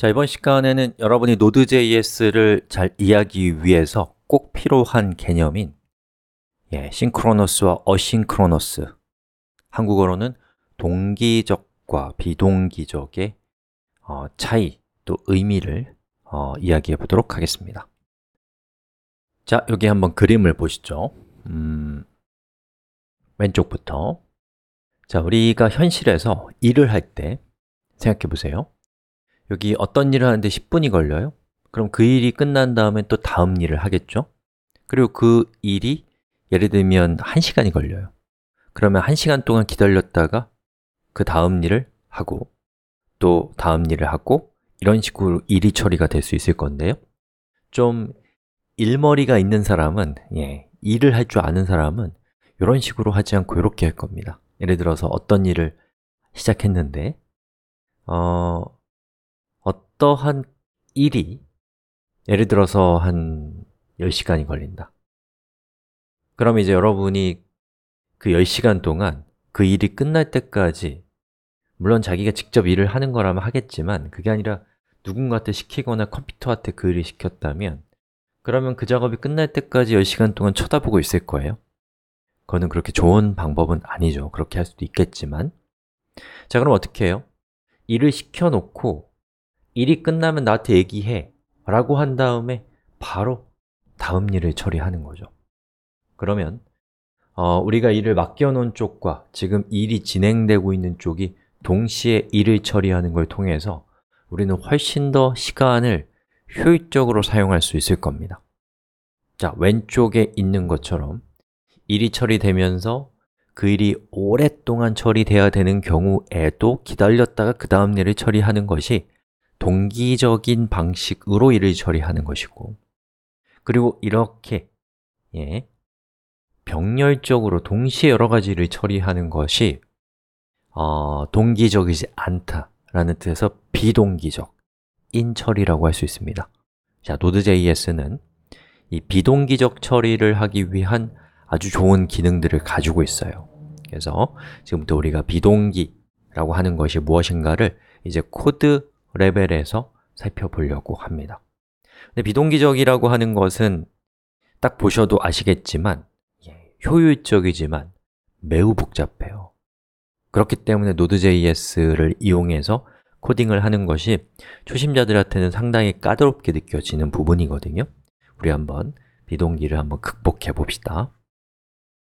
자, 이번 시간에는 여러분이 Node.js를 잘 이해하기 위해서 꼭 필요한 개념인 예, 싱크로너스와 어싱크로너스 한국어로는 동기적과 비동기적의 어, 차이 또 의미를 어, 이야기해 보도록 하겠습니다 자, 여기 한번 그림을 보시죠 음, 왼쪽부터 자, 우리가 현실에서 일을 할 때 생각해 보세요 여기 어떤 일을 하는데 10분이 걸려요? 그럼 그 일이 끝난 다음에 또 다음 일을 하겠죠? 그리고 그 일이 예를 들면 1시간이 걸려요. 그러면 1시간 동안 기다렸다가 그 다음 일을 하고 또 다음 일을 하고 이런 식으로 일이 처리가 될 수 있을 건데요. 좀 일머리가 있는 사람은 예, 일을 할 줄 아는 사람은 이런 식으로 하지 않고 이렇게 할 겁니다. 예를 들어서 어떤 일을 시작했는데 어, 어떠한 일이 예를 들어서 한 10시간이 걸린다 그럼 이제 여러분이 그 10시간 동안 그 일이 끝날 때까지 물론 자기가 직접 일을 하는 거라면 하겠지만 그게 아니라 누군가한테 시키거나 컴퓨터한테 그 일을 시켰다면 그러면 그 작업이 끝날 때까지 10시간 동안 쳐다보고 있을 거예요 그거는 그렇게 좋은 방법은 아니죠 그렇게 할 수도 있겠지만 자 그럼 어떻게 해요? 일을 시켜놓고 일이 끝나면 나한테 얘기해. 라고 한 다음에 바로 다음 일을 처리하는 거죠. 그러면 어, 우리가 일을 맡겨놓은 쪽과 지금 일이 진행되고 있는 쪽이 동시에 일을 처리하는 걸 통해서 우리는 훨씬 더 시간을 효율적으로 사용할 수 있을 겁니다. 자, 왼쪽에 있는 것처럼 일이 처리되면서 그 일이 오랫동안 처리돼야 되는 경우에도 기다렸다가 그 다음 일을 처리하는 것이 동기적인 방식으로 일을 처리하는 것이고 그리고 이렇게 예, 병렬적으로 동시에 여러 가지 를 처리하는 것이 어, 동기적이지 않다라는 뜻에서 비동기적, 인처리라고 할 수 있습니다 자, Node.js는 이 비동기적 처리를 하기 위한 아주 좋은 기능들을 가지고 있어요 그래서 지금부터 우리가 비동기라고 하는 것이 무엇인가를 이제 코드 레벨에서 살펴보려고 합니다. 근데 비동기적이라고 하는 것은 딱 보셔도 아시겠지만 예, 효율적이지만 매우 복잡해요. 그렇기 때문에 Node.js를 이용해서 코딩을 하는 것이 초심자들한테는 상당히 까다롭게 느껴지는 부분이거든요. 우리 한번 비동기를 한번 극복해 봅시다.